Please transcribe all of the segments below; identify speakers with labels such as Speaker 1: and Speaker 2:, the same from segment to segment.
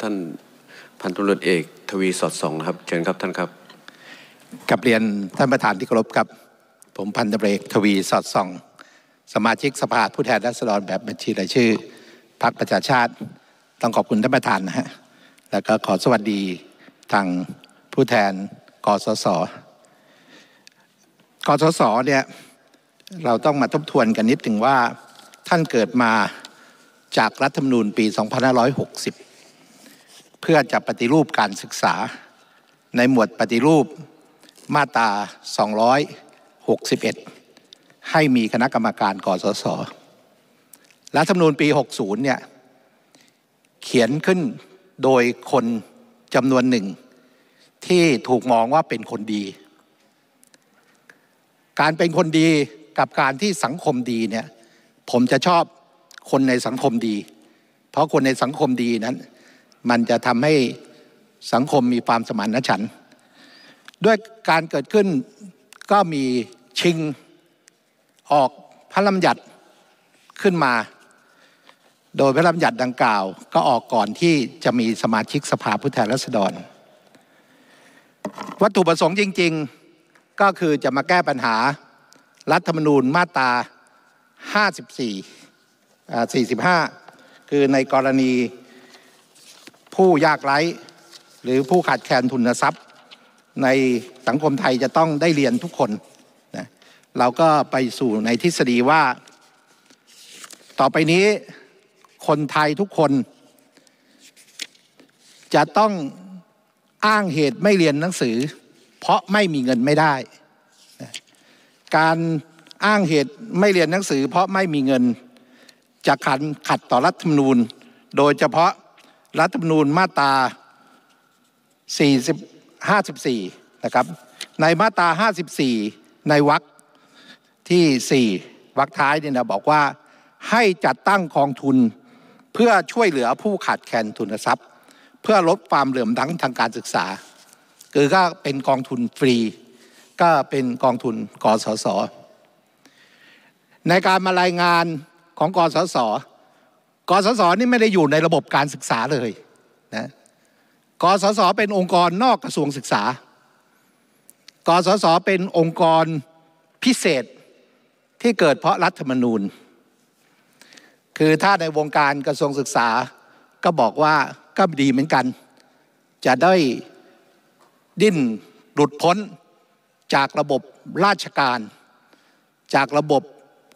Speaker 1: ท่านพันธุรเอกทวีสอดสองครับเชิญครับท่านครับกับเรียนท่านประธานที่เคารพครับผมพันธุเอกทวีสอดสองสมาชิกสภาผู้แทนราษฎรแบบบัญชีรายชื่อพรรคประชาชาติต้องขอบคุณท่านประธานนะฮะแล้วก็ขอสวัสดีทางผู้แทนกสศกสศเนี่ย เราต้องมาทบทวนกันนิดถึงว่าท่านเกิดมาจากรัฐธรรมนูญปี2560เพื่อจะปฏิรูปการศึกษาในหมวดปฏิรูปมาตรา 261 ให้มีคณะกรรมการกสศรัฐธรรมนูญปี 60 เนี่ยเขียนขึ้นโดยคนจำนวนหนึ่ง ที่ถูกมองว่าเป็นคนดี การเป็นคนดีกับการที่สังคมดีเนี่ยผมจะชอบคนในสังคมดี เพราะคนในสังคมดีนั้นมันจะทำให้สังคมมีความสมานฉัน ด้วยการเกิดขึ้นก็มีชิงออกพระลำยัดขึ้นมา โดยพระลำยัดดังกล่าวก็ออกก่อนที่จะมีสมาชิกสภาผู้แทนราษฎร วัตถุประสงค์จริง ๆ ก็คือจะมาแก้ปัญหารัฐธรรมนูญมาตรา 54 45 คือในกรณีผู้ยากไร้หรือผู้ขาดแคลนทุนทรัพย์ ในสังคมไทยจะต้องได้เรียนทุกคนนะเราก็ไปสู่ในทฤษฎีว่า ต่อไปนี้คนไทยทุกคน จะต้องอ้างเหตุไม่เรียนหนังสือ เพราะไม่มีเงินไม่ได้ การอ้างเหตุไม่เรียนหนังสือ เพราะไม่มีเงิน จะขัดขัดต่อรัฐธรรมนูญโดยเฉพาะรัฐธรรมนูญมาตรา40 54 นะครับ ในมาตรา54 ในวรรคที่4วรรคท้ายเนี่ยนะบอกว่า ให้จัดตั้งกองทุนเพื่อช่วยเหลือผู้ขาดแคลนทุนทรัพย์ เพื่อลดความเหลื่อมล้ำทางการศึกษา คือก็เป็นกองทุนฟรี ก็เป็นกองทุนกสศในการมารายงานของกสศกสศนี่ไม่ได้อยู่ในระบบการศึกษาเลยนะกสศเป็นองค์กรนอกกระทรวงศึกษากสศเป็นองค์กรพิเศษที่เกิดเพราะรัฐธรรมนูญ คือถ้าในวงการกระทรวงศึกษา ก็บอกว่าก็ดีเหมือนกัน จะได้ดิ้นหลุดพ้นจากระบบราชการ จากระบบ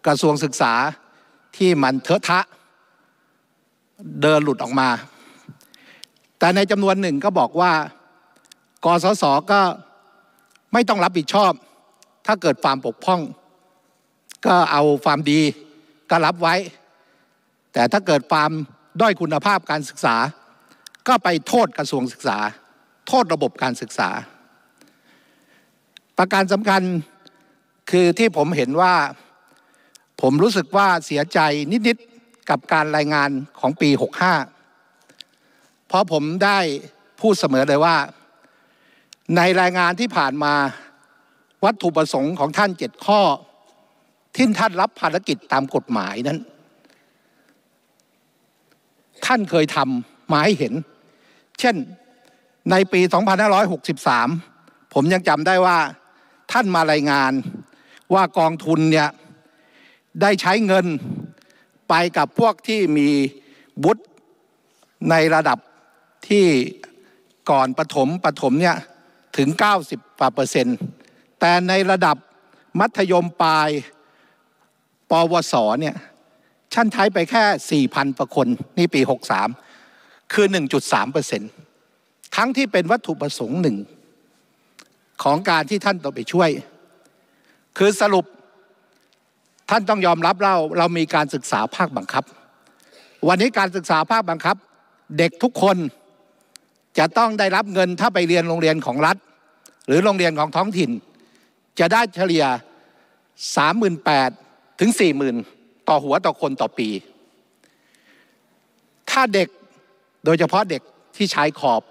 Speaker 1: กระทรวงศึกษาที่มันเถอะทะเดินหลุดออกมา แต่ในจำนวนหนึ่งก็บอกว่ากสศก็ไม่ต้องรับผิดชอบ ถ้าเกิดความปกพ้อง ก็เอาความดี ก็รับไว้ แต่ถ้าเกิดความด้อยคุณภาพการศึกษา ก็ไปโทษกระทรวงศึกษา โทษระบบการศึกษา ประการสำคัญคือที่ผมเห็นว่าผมรู้สึกว่าเสียใจนิดๆกับการรายงานของปี 65 เพราะผมได้พูดเสมอเลยว่า ในรายงานที่ผ่านมาวัตถุประสงค์ของท่านเจ็ดข้อ ที่ท่านรับภารกิจตามกฎหมายนั้น ท่านเคยทำมาให้เห็น เช่นในปี 2563 ผมยังจำได้ว่า ท่านมารายงานว่ากองทุนเนี่ย ได้ใช้เงินไปกับพวกที่มีวุฒิในระดับที่ก่อนปฐมปฐมเนี่ยถึง90กว่าเปอร์เซ็นต์ แต่ในระดับมัธยมปลายปวสเนี่ย ชั้นใช้ไปแค่ 4,000ประคนนี่ปี 63 คือ 1.3เปอร์เซ็นต์ทั้งที่เป็นวัตถุประสงค์หนึ่งของการที่ท่านต้องไปช่วยคือสรุปท่านต้องยอมรับเราเรามีการศึกษาภาคบังคับ วันนี้การศึกษาภาคบังคับเด็กทุกคนจะต้องได้รับเงินถ้าไปเรียนโรงเรียนของรัฐ หรือโรงเรียนของท้องถิ่น จะได้เฉลี่ย 38,000ถึง40,000 ต่อหัวต่อคนต่อปี ถ้าเด็กโดยเฉพาะเด็กที่ชายขอบ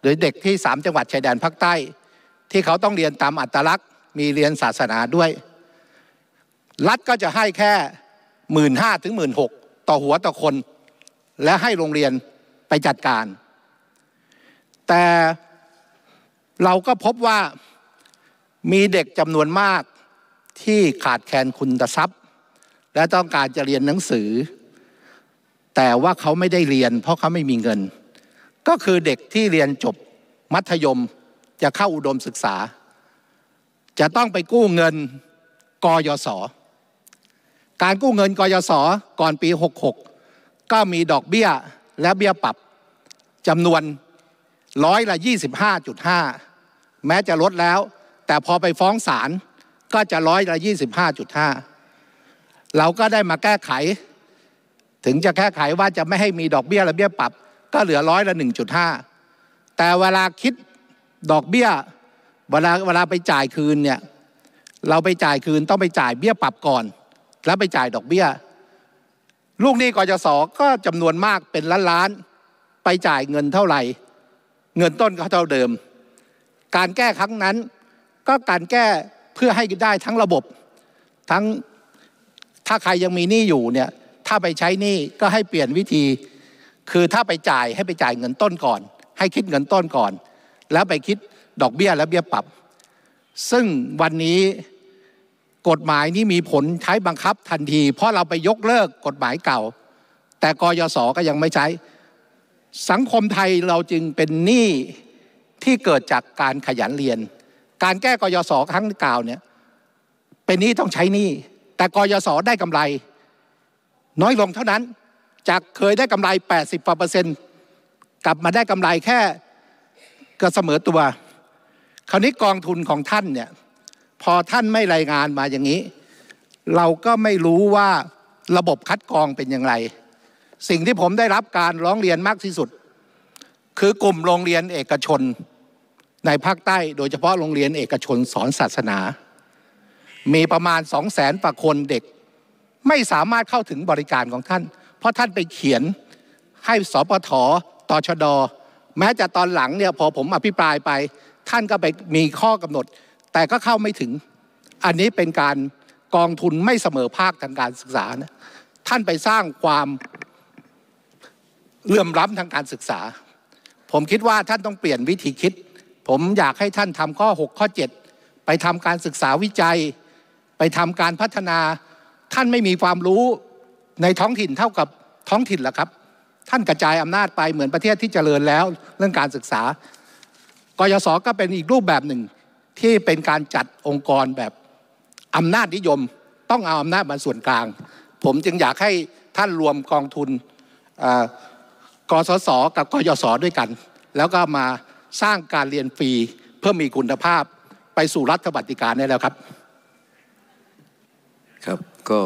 Speaker 1: หรือเด็กที่ 3 จังหวัดชายแดนภาคใต้ ที่เขาต้องเรียนตามอัตลักษณ์ มีเรียนศาสนาด้วยรัฐก็จะให้แค่หมื่นห้าถึงหมื่นหกต่อหัวต่อคน และให้โรงเรียนไปจัดการ แต่เราก็พบว่ามีเด็กจำนวนมากที่ขาดแคลนคุณทรัพย์ และต้องการจะเรียนหนังสือ แต่ว่าเขาไม่ได้เรียนเพราะเขาไม่มีเงิน ก็คือเด็กที่เรียนจบมัธยมจะเข้าอุดมศึกษา จะต้องไปกู้เงินกอยศการกู้เงินกยศก่อนปี 66 ก็มีดอกเบี้ยและเบี้ยปรับจำนวนร้อยละ25.5 แม้จะลดแล้วแต่พอไปฟ้องศาลก็จะร้อยละ25.5 เราก็ได้มาแก้ไข ถึงจะแก้ไขว่าจะไม่ให้มีดอกเบี้ยและเบี้ยปรับ ก็เหลือร้อยละ1.5 แต่เวลาคิดดอกเบี้ยเวลาเวลาไปจ่ายคืนเนี่ย เราไปจ่ายคืนต้องไปจ่ายเบี้ยปรับก่อนแล้วไปจ่ายดอกเบี้ย ลูกหนี้กยศก็จำนวนมากเป็นล้านล้าน ไปจ่ายเงินเท่าไหร่ เงินต้นก็เท่าเดิม การแก้ครั้งนั้นก็การแก้เพื่อให้ได้ทั้งระบบ ทั้งถ้าใครยังมีหนี้อยู่เนี่ย ถ้าไปใช้หนี้ก็ให้เปลี่ยนวิธี คือถ้าไปจ่ายให้ไปจ่ายเงินต้นก่อน ให้คิดเงินต้นก่อน แล้วไปคิดดอกเบี้ยและเบี้ยปรับ ซึ่งวันนี้กฎหมายนี้มีผลใช้บังคับทันทีเพราะเราไปยกเลิกกฎหมายเก่า แต่กยศก็ยังไม่ใช้ สังคมไทยเราจึงเป็นหนี้ที่เกิดจากการขยันเรียน การแก้กยศครั้งเก่าเนี่ยเป็นหนี้ต้องใช้หนี้แต่กยศได้กำไร น้อยลงเท่านั้น จากเคยได้กำไร80กว่าเปอร์เซ็นต์กลับมาได้กำไรแค่ ก็เสมอตัว คราวนี้กองทุนของท่านเนี่ยพอท่านไม่รายงานมาอย่างนี้ เราก็ไม่รู้ว่าระบบคัดกรองเป็นอย่างไร สิ่งที่ผมได้รับการร้องเรียนมากที่สุด คือกลุ่มโรงเรียนเอกชน ในภาคใต้โดยเฉพาะโรงเรียนเอกชนสอนศาสนา มีประมาณสองแสนประคนเด็ก ไม่สามารถเข้าถึงบริการของท่านเพราะท่านไปเขียนให้สปทตชดแม้จะตอนหลังเนี่ยพอผมอภิปรายไป ท่านก็ไปมีข้อกำหนดแต่ก็เข้าไม่ถึง อันนี้เป็นการกองทุนไม่เสมอภาคทางการศึกษานะ ท่านไปสร้างความเลื่อมล้ำทางการศึกษา ผมคิดว่าท่านต้องเปลี่ยนวิธีคิด ผมอยากให้ท่านทำข้อ 6 ข้อ7 ไปทำการศึกษาวิจัย ไปทำการพัฒนา ท่านไม่มีความรู้ในท้องถิ่นเท่ากับท้องถิ่นหรอครับ ท่านกระจายอำนาจไปเหมือนประเทศที่เจริญแล้วเรื่องการศึกษากยศก็เป็นอีกรูปแบบหนึ่งที่เป็นการจัดองค์กรแบบ อำนาจนิยมต้องเอาอำนาจมาส่วนกลาง ผมจึงอยากให้ท่านรวมกองทุนกสศกับกยศด้วยกัน แล้วก็มาสร้างการเรียนฟรี เพื่อมีคุณภาพ ไปสู่รัฐบัติการได้แล้วครับ ครับ ก็